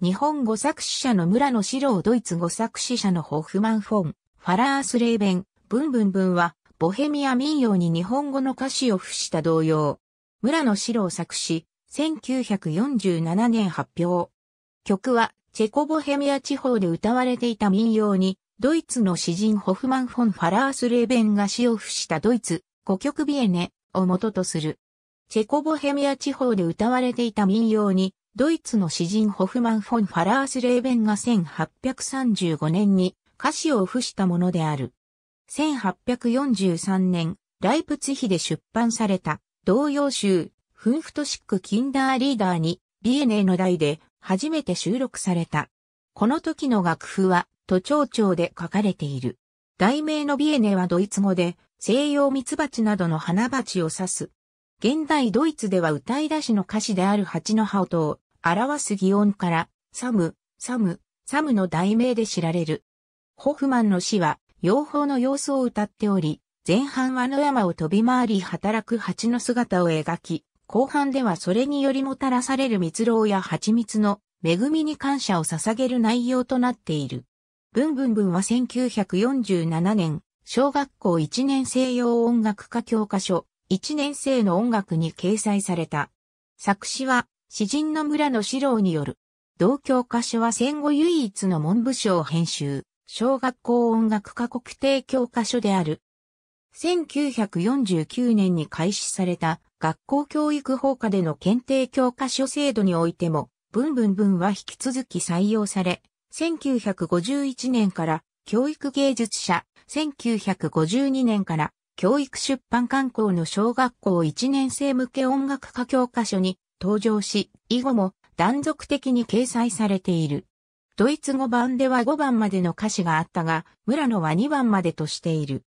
日本語作詞者の村野史郎ドイツ語作詞者のホフマン・フォン、ファラース・レーベン、ブンブンブンは、ボヘミア民謡に日本語の歌詞を付した童謡。村野史郎作詞、1947年発表。曲は、チェコボヘミア地方で歌われていた民謡に、ドイツの詩人ホフマン・フォン・ファラース・レーベンが詩を付したドイツ、五曲ビエネを元とする。チェコボヘミア地方で歌われていた民謡に、ドイツの詩人ホフマン・フォン・ファラース・レーベンが1835年に歌詞を付したものである。1843年、ライプツヒで出版された同様集、フンフトシック・キンダーリーダーに、ビエネの題で初めて収録された。この時の楽譜は都庁長で書かれている。題名のビエネはドイツ語で西洋蜜蜂などの花蜂を指す。現代ドイツでは歌い出しの歌詞である蜂の葉音を表す擬音から、サム、サム、サムの題名で知られる。ホフマンの詩は、養蜂の様子を歌っており、前半は野山を飛び回り働く蜂の姿を描き、後半ではそれによりもたらされる蜜蝋や蜂蜜の恵みに感謝を捧げる内容となっている。ブンブンブンは1947年、小学校1年生用音楽科教科書、1年生の音楽に掲載された。作詞は詩人の村野史郎による。同教科書は戦後唯一の文部省編集、小学校音楽科国定教科書である。1949年に開始された学校教育法下での検定教科書制度においても、文文文は引き続き採用され、1951年から教育芸術者、1952年から教育出版刊行の小学校1年生向け音楽科教科書に登場し、以後も断続的に掲載されている。ドイツ語版では5番までの歌詞があったが、村野は2番までとしている。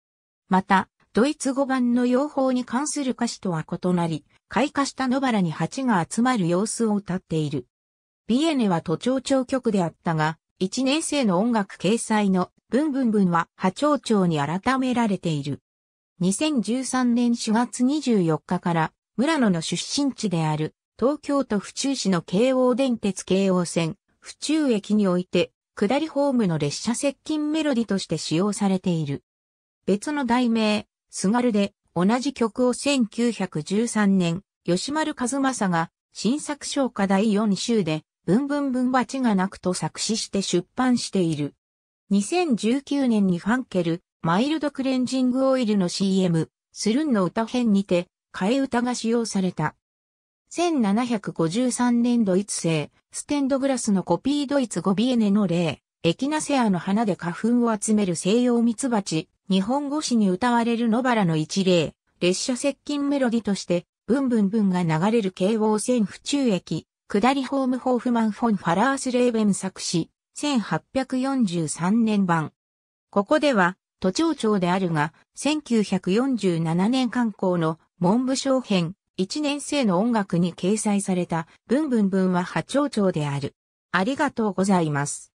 また、ドイツ語版の用法に関する歌詞とは異なり、開花した野原に蜂が集まる様子を歌っている。ビエネは都庁長局であったが、1年生の音楽掲載のブンブンブンは波長長に改められている。2013年4月24日から村野の出身地である東京都府中市の京王電鉄京王線、府中駅において、下りホームの列車接近メロディとして使用されている。別の題名、すがるで、同じ曲を1913年、吉丸和正が、新作小課第4週で、ブンブンブンバチがなくと作詞して出版している。2019年にファンケル、マイルドクレンジングオイルの CM、スルンの歌編にて、替え歌が使用された。1753年ドイツ製、ステンドグラスのコピードイツ語ビエネの例、エキナセアの花で花粉を集める西洋蜜蜂、日本語詞に歌われる野原の一例、列車接近メロディとして、ブンブンブンが流れる京王線府中駅、下りホームホーフマンフォン・ファラース・レーベン作詞、1843年版。ここでは、都庁長であるが、1947年刊行の文部省編、1年生の音楽に掲載された、ブンブンブンは波長長である。ありがとうございます。